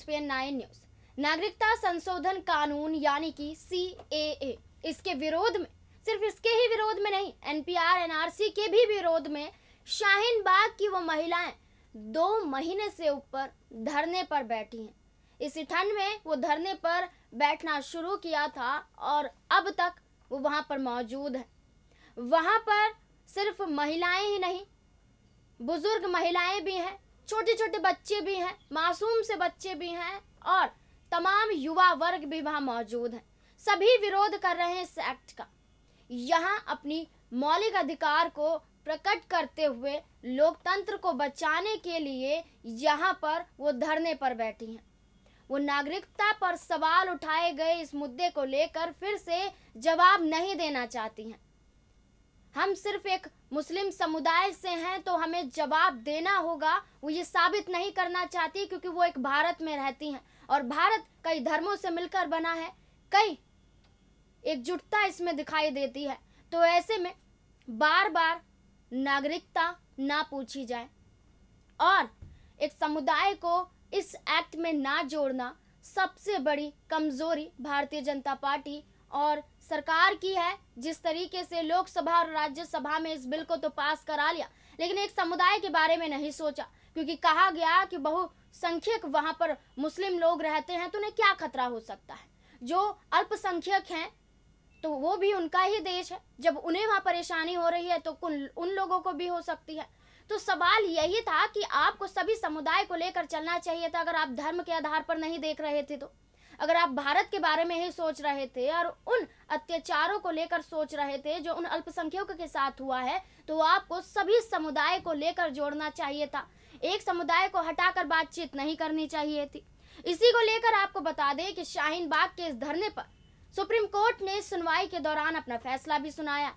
ESPN nine news नागरिकता संशोधन कानून यानी कि सी इसके विरोध में सिर्फ इसके ही विरोध में नहीं एनपीआर एनआरसी के भी विरोध में शाहीन बाग की वो महिलाएं दो महीने से ऊपर धरने पर बैठी हैं इसी ठंड में वो धरने पर बैठना शुरू किया था और अब तक वो वहां पर मौजूद है वहां पर सिर्फ महिलाएं ही नहीं बुजुर्ग महिलाएं भी हैं छोटे छोटे बच्चे भी हैं मासूम से बच्चे भी हैं और तमाम युवा वर्ग भी वहाँ मौजूद हैं सभी विरोध कर रहे हैं इस एक्ट का यहाँ अपनी मौलिक अधिकार को प्रकट करते हुए लोकतंत्र को बचाने के लिए यहाँ पर वो धरने पर बैठी हैं वो नागरिकता पर सवाल उठाए गए इस मुद्दे को लेकर फिर से जवाब नहीं देना चाहती हैं हम सिर्फ एक मुस्लिम समुदाय से हैं तो हमें जवाब देना होगा वो ये साबित नहीं करना चाहती क्योंकि वो एक भारत में रहती हैं और भारत कई धर्मों से मिलकर बना है कई एकजुटता इसमें दिखाई देती है तो ऐसे में बार बार नागरिकता ना पूछी जाए और एक समुदाय को इस एक्ट में ना जोड़ना सबसे बड़ी कमजोरी भारतीय जनता पार्टी और सरकार की है जिस तरीके से लोकसभा और राज्यसभा में इस बिल को तो पास करा लिया लेकिन एक समुदाय के बारे में नहीं सोचा क्योंकि कहा गया कि बहुसंख्यक वहां पर मुस्लिम लोग रहते हैं तो उन्हें क्या खतरा हो सकता है जो अल्पसंख्यक हैं तो वो भी उनका ही देश है जब उन्हें वहाँ परेशानी हो रही है तो उन लोगों को भी हो सकती है तो सवाल यही था कि आपको सभी समुदाय को लेकर चलना चाहिए था अगर आप धर्म के आधार पर नहीं देख रहे थे तो अगर आप भारत के बारे में ही सोच रहे थे और उन अत्याचारों को लेकर सोच रहे थे जो उन अल्पसंख्यकों के साथ हुआ है तो आपको सभी समुदाय को लेकर जोड़ना चाहिए था एक समुदाय को हटाकर बातचीत नहीं करनी चाहिए थी इसी को लेकर आपको बता दें कि शाहीन बाग के इस धरने पर सुप्रीम कोर्ट ने सुनवाई के दौरान अपना फैसला भी सुनाया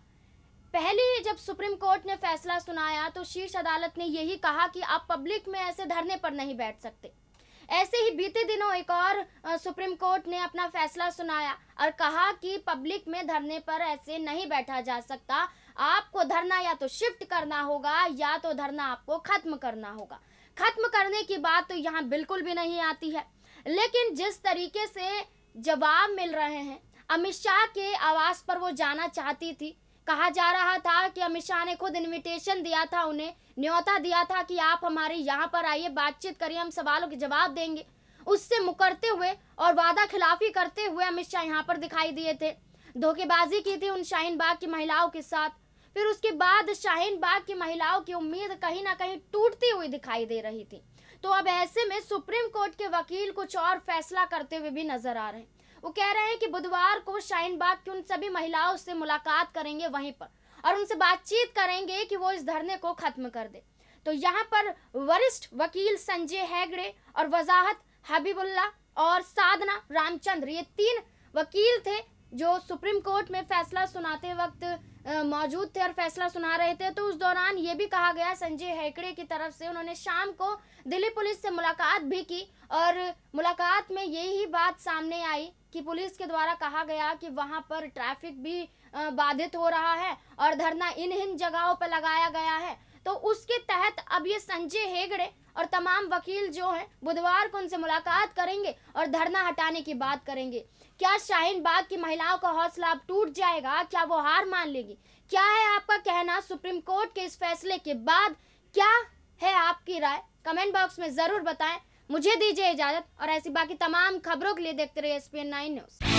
पहले जब सुप्रीम कोर्ट ने फैसला सुनाया तो शीर्ष अदालत ने यही कहा कि आप पब्लिक में ऐसे धरने पर नहीं बैठ सकते ऐसे ही बीते दिनों एक और सुप्रीम कोर्ट ने अपना फैसला सुनाया और कहा कि पब्लिक में धरने पर ऐसे नहीं बैठा जा सकता आपको धरना या तो शिफ्ट करना होगा या तो धरना आपको खत्म करना होगा खत्म करने की बात तो यहाँ बिल्कुल भी नहीं आती है लेकिन जिस तरीके से जवाब मिल रहे हैं अमित शाह के आवास पर वो जाना चाहती थी कहा जा रहा था कि अमित शाह ने खुद इनविटेशन दिया था उन्हें न्योता दिया था कि आप हमारे यहाँ पर आइए बातचीत करिए हम सवालों के जवाब देंगे उससे मुकरते हुए और वादा खिलाफी करते हुए अमित शाह यहाँ पर दिखाई दिए थे धोखेबाजी की थी उन शाहीन बाग की महिलाओं के साथ फिर उसके बाद शाहीन बाग की महिलाओं की उम्मीद कहीं ना कहीं टूटती हुई दिखाई दे रही थी तो अब ऐसे में सुप्रीम कोर्ट के वकील कुछ और फैसला करते हुए भी नजर आ रहे हैं वो कह रहे हैं कि बुधवार को शाहीनबाग की उन सभी महिलाओं से मुलाकात करेंगे वहीं पर और उनसे बातचीत करेंगे कि वो इस धरने को खत्म कर दे तो यहाँ पर वरिष्ठ वकील संजय हैगड़े और वजाहत हबीबुल्ला और साधना रामचंद्र ये तीन वकील थे जो सुप्रीम कोर्ट में फैसला सुनाते वक्त मौजूद थे और फैसला सुना रहे थे तो उस दौरान ये भी कहा गया संजय हेकड़े की तरफ से उन्होंने शाम को दिल्ली पुलिस से मुलाकात भी की और मुलाकात में यही बात सामने आई कि पुलिस के द्वारा कहा गया कि वहाँ पर ट्रैफिक भी बाधित हो रहा है और धरना इन इन जगहों पर लगाया गया है तो उसके तहत अब ये संजय हेगड़े और तमाम वकील जो हैं बुधवार को उनसे मुलाकात करेंगे और धरना हटाने की बात करेंगे क्या शाहीन बाग की महिलाओं का हौसला अब टूट जाएगा क्या वो हार मान लेगी क्या है आपका कहना सुप्रीम कोर्ट के इस फैसले के बाद क्या है आपकी राय कमेंट बॉक्स में ज़रूर बताएं मुझे दीजिए इजाज़त और ऐसी बाकी तमाम खबरों के लिए देखते रहिए एस पी न्यूज़